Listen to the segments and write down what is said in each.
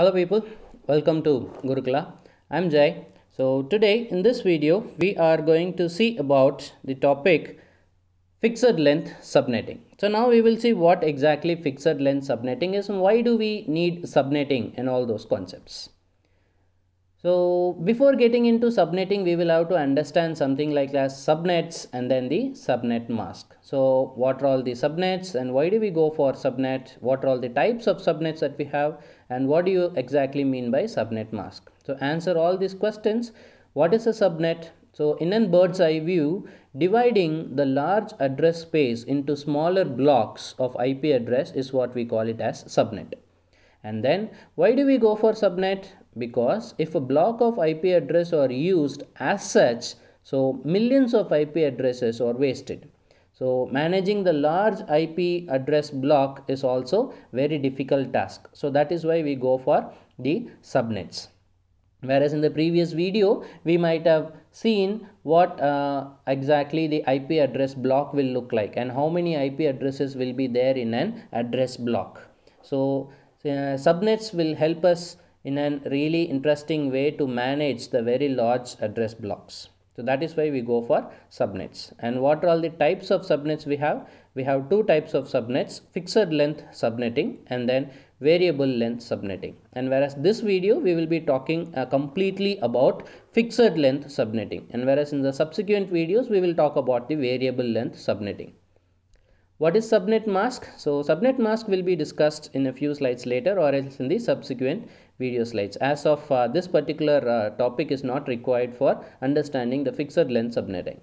Hello people, welcome to Gurukula. I'm Jay. So today in this video we are going to see about the topic fixed length subnetting. So now we will see what exactly fixed length subnetting is and why do we need subnetting and all those concepts. So before getting into subnetting we will have to understand something like as subnets and then the subnet mask. So what are all the subnets and why do we go for subnet? What are all the types of subnets that we have? and what do you exactly mean by subnet mask so answer all these questions what is a subnet so in a bird's eye view dividing the large address space into smaller blocks of ip address is what we call it as subnet and then why do we go for subnet because if a block of ip address are used as such so millions of ip addresses are wasted so managing the large IP address block is also very difficult task. So that is why we go for the subnets. Whereas in the previous video, we might have seen what uh, exactly the IP address block will look like and how many IP addresses will be there in an address block. So uh, subnets will help us in a really interesting way to manage the very large address blocks. So that is why we go for subnets. And what are all the types of subnets we have? We have two types of subnets, fixed length subnetting and then variable length subnetting. And whereas this video we will be talking uh, completely about fixed length subnetting and whereas in the subsequent videos we will talk about the variable length subnetting. What is subnet mask? So subnet mask will be discussed in a few slides later or else in the subsequent video slides as of uh, this particular uh, topic is not required for understanding the fixed length subnetting.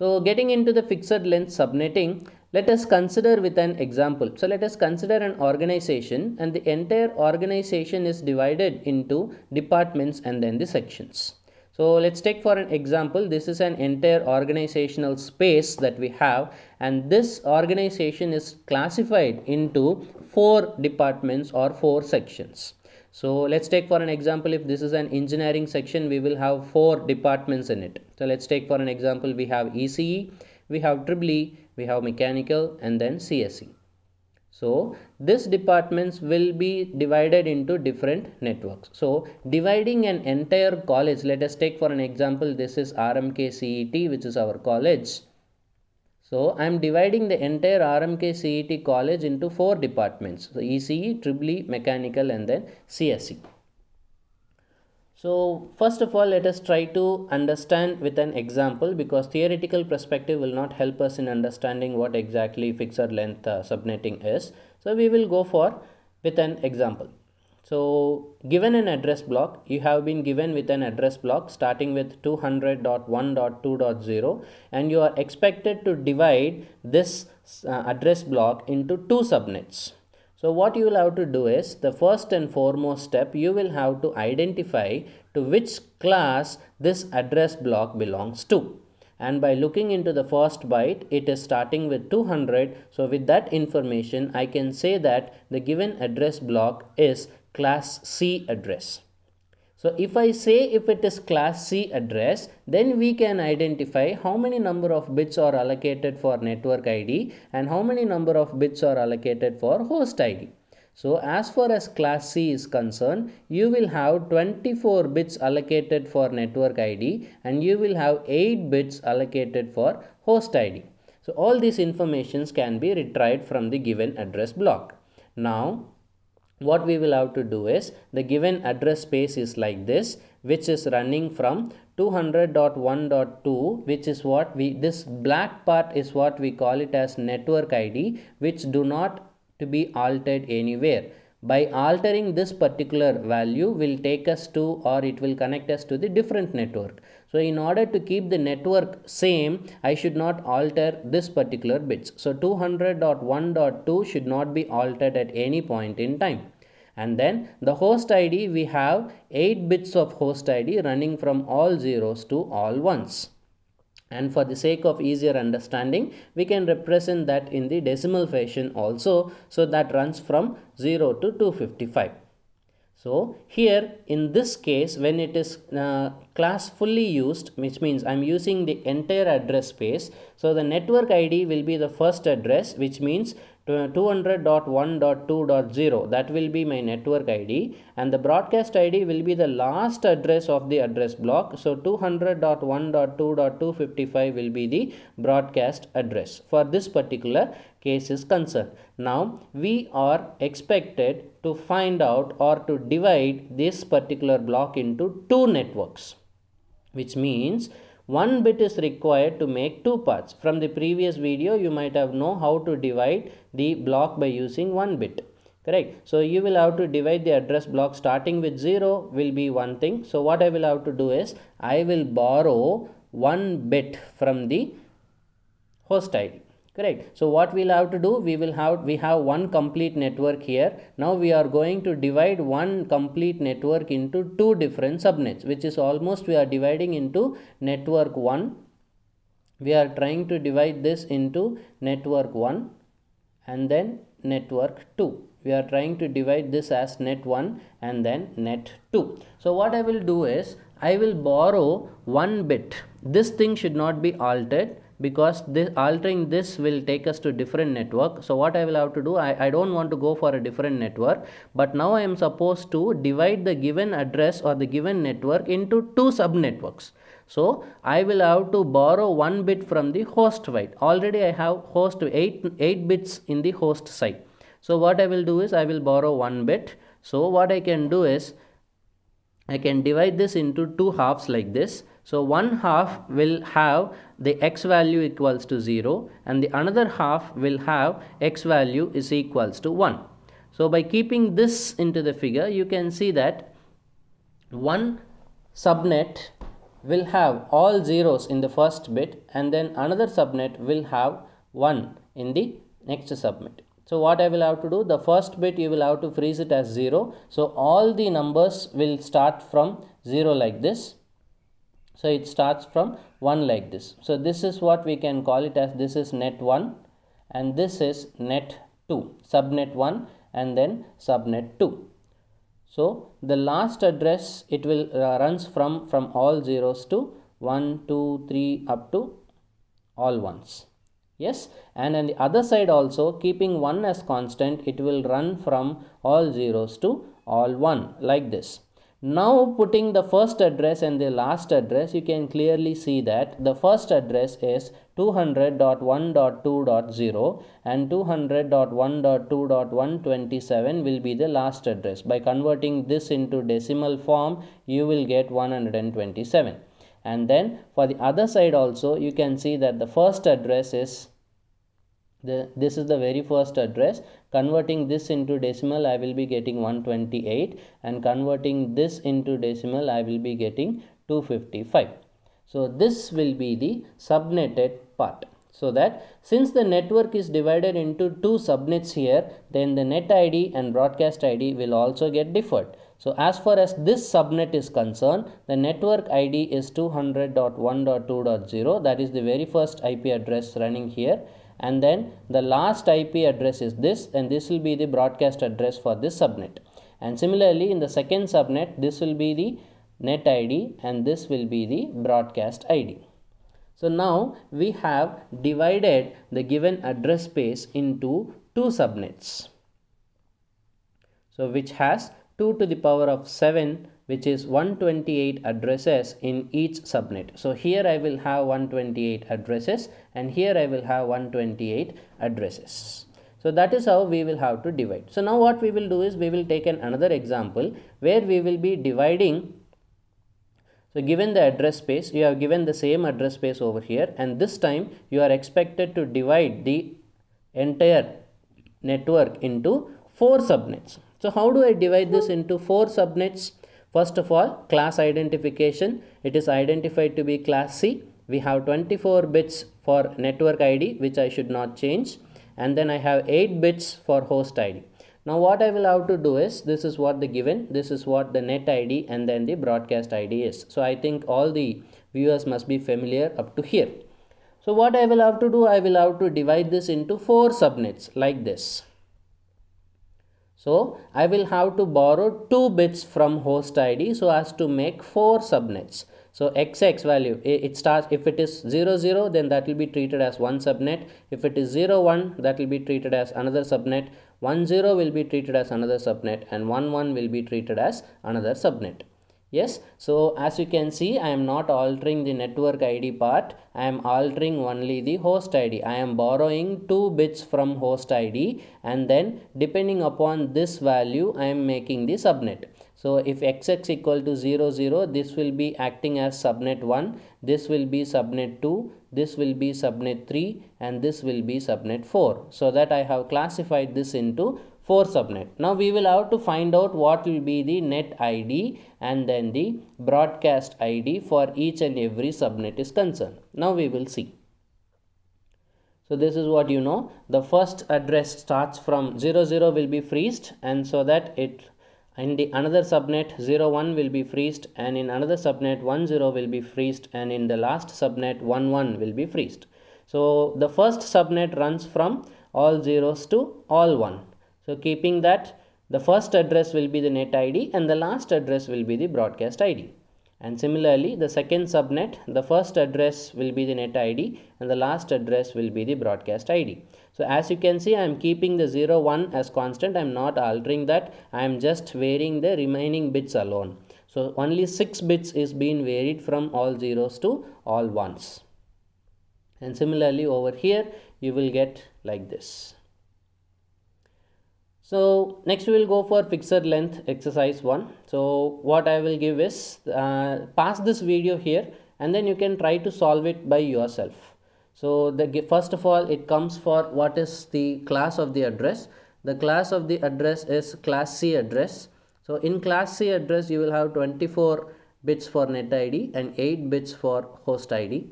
So getting into the fixed length subnetting, let us consider with an example. So let us consider an organization and the entire organization is divided into departments and then the sections. So let's take for an example, this is an entire organizational space that we have and this organization is classified into four departments or four sections. So let's take for an example, if this is an engineering section, we will have four departments in it. So let's take for an example, we have ECE, we have Triple we have mechanical and then CSE. So these departments will be divided into different networks. So dividing an entire college, let us take for an example, this is RMK CET, which is our college. So I am dividing the entire RMK CET college into four departments. So ECE, Triple E, Mechanical and then CSE. So first of all, let us try to understand with an example because theoretical perspective will not help us in understanding what exactly fixed length uh, subnetting is. So we will go for with an example. So given an address block, you have been given with an address block starting with 200.1.2.0 and you are expected to divide this uh, address block into two subnets. So what you will have to do is the first and foremost step you will have to identify to which class this address block belongs to and by looking into the first byte it is starting with 200 so with that information I can say that the given address block is class C address. So if I say if it is class C address, then we can identify how many number of bits are allocated for network ID and how many number of bits are allocated for host ID. So as far as class C is concerned, you will have 24 bits allocated for network ID and you will have 8 bits allocated for host ID. So all these informations can be retrieved from the given address block. Now what we will have to do is the given address space is like this which is running from 200.1.2 which is what we this black part is what we call it as network id which do not to be altered anywhere by altering this particular value will take us to or it will connect us to the different network so in order to keep the network same i should not alter this particular bits so 200.1.2 should not be altered at any point in time and then the host id we have 8 bits of host id running from all zeros to all ones and for the sake of easier understanding we can represent that in the decimal fashion also so that runs from 0 to 255 so here in this case when it is uh, class fully used which means I'm using the entire address space. So the network ID will be the first address which means 200.1.2.0 that will be my network ID and the broadcast ID will be the last address of the address block. So 200.1.2.255 will be the broadcast address for this particular case is concerned. Now we are expected to find out or to divide this particular block into two networks which means one bit is required to make two parts. From the previous video you might have know how to divide the block by using one bit correct so you will have to divide the address block starting with 0 will be one thing so what i will have to do is i will borrow one bit from the host id correct so what we'll have to do we will have we have one complete network here now we are going to divide one complete network into two different subnets which is almost we are dividing into network 1 we are trying to divide this into network 1 and then network 2 we are trying to divide this as net 1 and then net 2 so what i will do is i will borrow one bit this thing should not be altered because this altering this will take us to different network so what I will have to do I, I don't want to go for a different network but now I am supposed to divide the given address or the given network into two sub networks so I will have to borrow one bit from the host side already I have host 8 8 bits in the host side so what I will do is I will borrow one bit so what I can do is I can divide this into two halves like this so one half will have the x value equals to 0 and the another half will have x value is equals to 1. So by keeping this into the figure you can see that one subnet will have all zeros in the first bit and then another subnet will have 1 in the next subnet. So what I will have to do, the first bit you will have to freeze it as 0. So all the numbers will start from 0 like this so it starts from 1 like this so this is what we can call it as this is net 1 and this is net 2 subnet 1 and then subnet 2 so the last address it will uh, runs from from all zeros to 1 2 3 up to all ones yes and on the other side also keeping 1 as constant it will run from all zeros to all 1 like this now putting the first address and the last address, you can clearly see that the first address is 200.1.2.0 and 200.1.2.127 will be the last address. By converting this into decimal form, you will get 127. And then for the other side also, you can see that the first address is the, this is the very first address converting this into decimal i will be getting 128 and converting this into decimal i will be getting 255 so this will be the subnetted part so that since the network is divided into two subnets here then the net id and broadcast id will also get differed so as far as this subnet is concerned, the network ID is 200.1.2.0. That is the very first IP address running here and then the last IP address is this and this will be the broadcast address for this subnet and similarly in the second subnet this will be the net ID and this will be the broadcast ID. So now we have divided the given address space into two subnets. So which has 2 to the power of 7 which is 128 addresses in each subnet. So here I will have 128 addresses and here I will have 128 addresses. So that is how we will have to divide. So now what we will do is we will take an another example where we will be dividing. So given the address space, you have given the same address space over here and this time you are expected to divide the entire network into four subnets. So how do I divide this into four subnets? First of all, class identification. It is identified to be class C. We have 24 bits for network ID, which I should not change. And then I have 8 bits for host ID. Now what I will have to do is, this is what the given, this is what the net ID and then the broadcast ID is. So I think all the viewers must be familiar up to here. So what I will have to do, I will have to divide this into 4 subnets like this. So I will have to borrow two bits from host ID so as to make four subnets. So xx value, it starts, if it is 0, 0, then that will be treated as one subnet. If it is 0, 1, that will be treated as another subnet. 1, 0 will be treated as another subnet and 1, 1 will be treated as another subnet yes so as you can see i am not altering the network id part i am altering only the host id i am borrowing two bits from host id and then depending upon this value i am making the subnet so if xx equal to 0, 0, this will be acting as subnet 1, this will be subnet 2, this will be subnet 3 and this will be subnet 4. So that I have classified this into 4 subnet. Now we will have to find out what will be the net ID and then the broadcast ID for each and every subnet is concerned. Now we will see. So this is what you know. The first address starts from 00 will be freezed and so that it in the another subnet 01 will be freezed and in another subnet 10 will be freezed and in the last subnet 11 will be freezed so the first subnet runs from all zeros to all one so keeping that the first address will be the net id and the last address will be the broadcast id and similarly the second subnet the first address will be the net id and the last address will be the broadcast id so as you can see i am keeping the 0 1 as constant i am not altering that i am just varying the remaining bits alone so only 6 bits is being varied from all zeros to all ones and similarly over here you will get like this so next we will go for fixer length exercise one so what i will give is uh, pass this video here and then you can try to solve it by yourself so the first of all it comes for what is the class of the address the class of the address is class c address so in class c address you will have 24 bits for net id and 8 bits for host id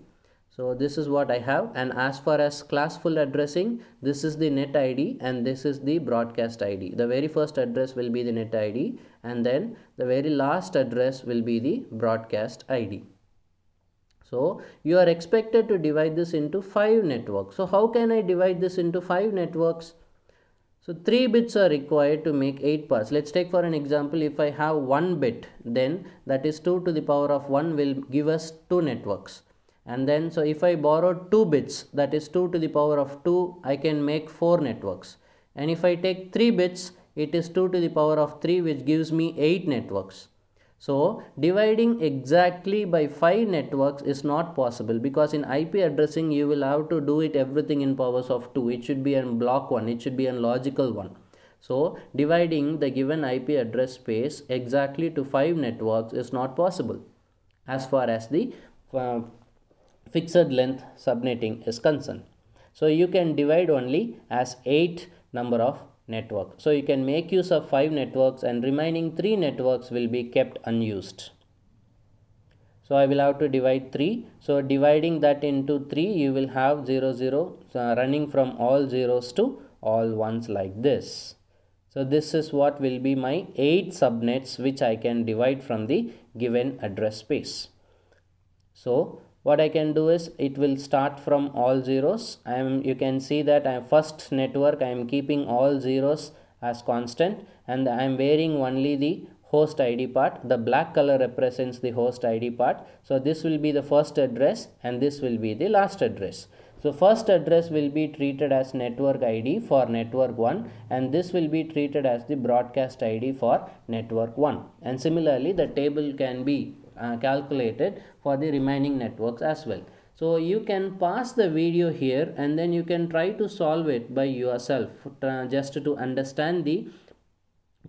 so this is what I have and as far as class full addressing this is the net ID and this is the broadcast ID. The very first address will be the net ID and then the very last address will be the broadcast ID. So you are expected to divide this into 5 networks. So how can I divide this into 5 networks? So 3 bits are required to make 8 parts. Let's take for an example if I have 1 bit then that is 2 to the power of 1 will give us 2 networks and then so if I borrow 2 bits that is 2 to the power of 2 I can make 4 networks and if I take 3 bits it is 2 to the power of 3 which gives me 8 networks. So dividing exactly by 5 networks is not possible because in IP addressing you will have to do it everything in powers of 2. It should be a block one, it should be a logical one. So dividing the given IP address space exactly to 5 networks is not possible as far as the uh, fixed length subnetting is concerned. So you can divide only as 8 number of network. So you can make use of 5 networks and remaining 3 networks will be kept unused. So I will have to divide 3. So dividing that into 3 you will have 0 0 running from all zeros to all ones like this. So this is what will be my 8 subnets which I can divide from the given address space. So what I can do is it will start from all zeros I am you can see that I am first network I am keeping all zeros as constant and I am varying only the host ID part the black color represents the host ID part so this will be the first address and this will be the last address so first address will be treated as network ID for network 1 and this will be treated as the broadcast ID for network 1 and similarly the table can be uh, calculated for the remaining networks as well. So you can pause the video here and then you can try to solve it by yourself just to understand the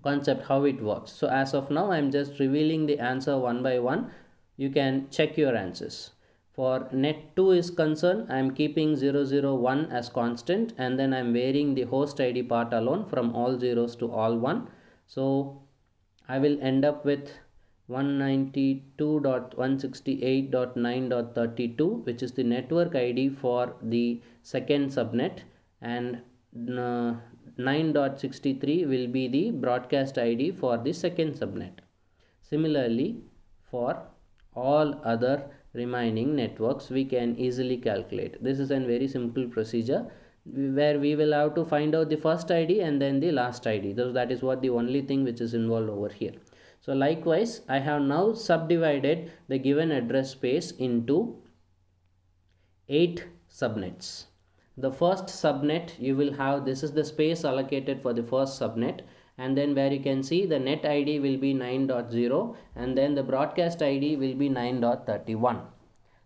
concept how it works. So as of now I am just revealing the answer one by one. You can check your answers. For net 2 is concerned, I am keeping 001 as constant and then I am varying the host ID part alone from all zeros to all 1. So I will end up with 192.168.9.32 which is the network id for the second subnet and uh, 9.63 will be the broadcast id for the second subnet similarly for all other remaining networks we can easily calculate this is a very simple procedure where we will have to find out the first id and then the last id so that is what the only thing which is involved over here so likewise, I have now subdivided the given address space into 8 subnets. The first subnet you will have, this is the space allocated for the first subnet and then where you can see the net ID will be 9.0 and then the broadcast ID will be 9.31.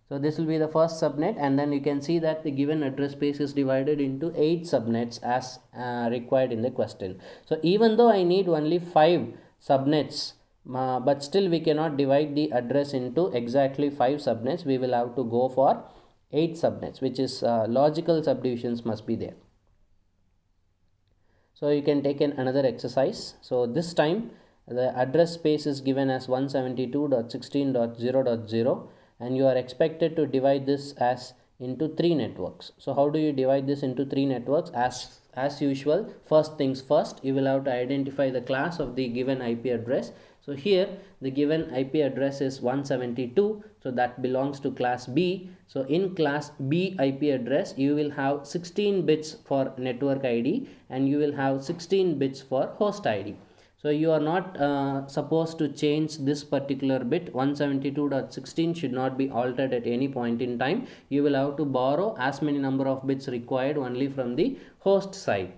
So this will be the first subnet and then you can see that the given address space is divided into 8 subnets as uh, required in the question. So even though I need only 5 subnets uh, but still we cannot divide the address into exactly 5 subnets we will have to go for 8 subnets which is uh, logical subdivisions must be there so you can take an another exercise so this time the address space is given as 172.16.0.0 and you are expected to divide this as into three networks so how do you divide this into three networks as as usual first things first you will have to identify the class of the given ip address so here the given IP address is 172. So that belongs to class B. So in class B IP address, you will have 16 bits for network ID and you will have 16 bits for host ID. So you are not uh, supposed to change this particular bit 172.16 should not be altered at any point in time. You will have to borrow as many number of bits required only from the host side.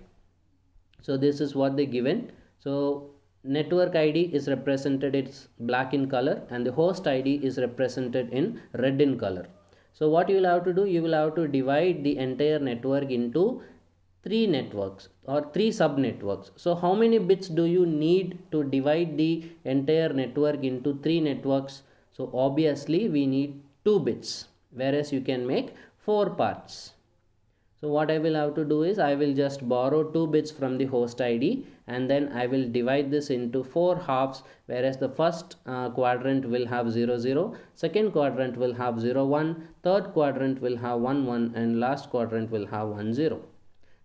So this is what they given. So network id is represented it's black in color and the host id is represented in red in color so what you will have to do you will have to divide the entire network into three networks or three sub networks so how many bits do you need to divide the entire network into three networks so obviously we need two bits whereas you can make four parts so what I will have to do is I will just borrow two bits from the host ID and then I will divide this into four halves whereas the first uh, quadrant will have 0 0 second quadrant will have 0 1 third quadrant will have 1 1 and last quadrant will have 1 0.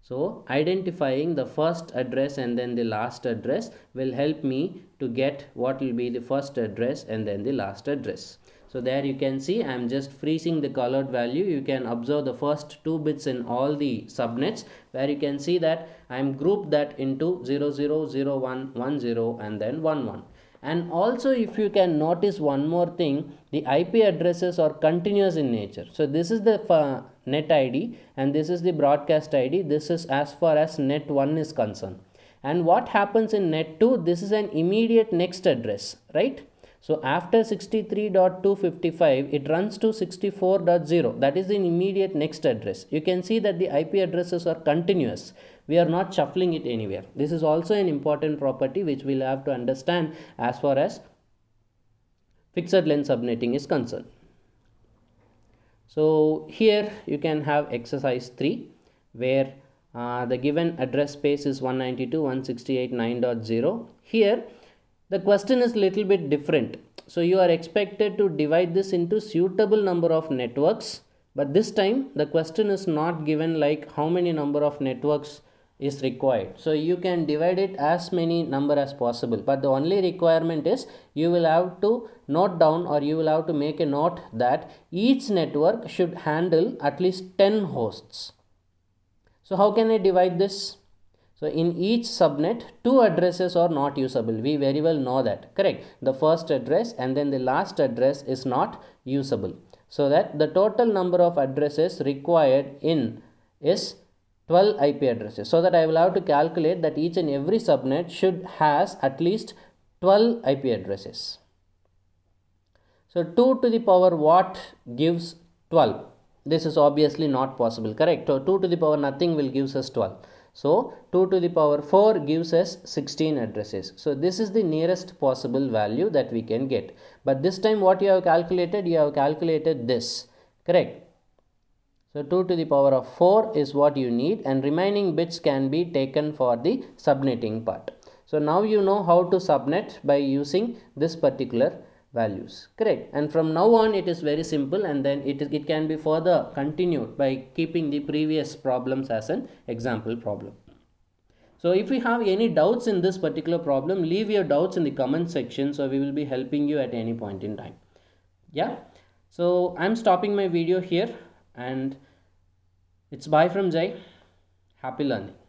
So identifying the first address and then the last address will help me to get what will be the first address and then the last address so there you can see I'm just freezing the colored value you can observe the first two bits in all the subnets where you can see that I'm grouped that into 0, 0, 0, 1, 1, 0 and then 1, 1 and also if you can notice one more thing the ip addresses are continuous in nature so this is the uh, net id and this is the broadcast id this is as far as net 1 is concerned and what happens in net 2 this is an immediate next address right so after 63.255, it runs to 64.0. That is the immediate next address. You can see that the IP addresses are continuous. We are not shuffling it anywhere. This is also an important property which we'll have to understand as far as fixed length subnetting is concerned. So here you can have exercise 3 where uh, the given address space is 192.168.9.0. Here the question is little bit different so you are expected to divide this into suitable number of networks but this time the question is not given like how many number of networks is required so you can divide it as many number as possible but the only requirement is you will have to note down or you will have to make a note that each network should handle at least 10 hosts so how can i divide this so in each subnet, two addresses are not usable. We very well know that, correct? The first address and then the last address is not usable. So that the total number of addresses required in is 12 IP addresses. So that I will have to calculate that each and every subnet should has at least 12 IP addresses. So 2 to the power what gives 12. This is obviously not possible, correct? So 2 to the power nothing will gives us 12. So 2 to the power 4 gives us 16 addresses. So this is the nearest possible value that we can get. But this time what you have calculated? You have calculated this, correct? So 2 to the power of 4 is what you need and remaining bits can be taken for the subnetting part. So now you know how to subnet by using this particular values correct and from now on it is very simple and then it, is, it can be further continued by keeping the previous problems as an example problem so if you have any doubts in this particular problem leave your doubts in the comment section so we will be helping you at any point in time yeah so i'm stopping my video here and it's bye from jai happy learning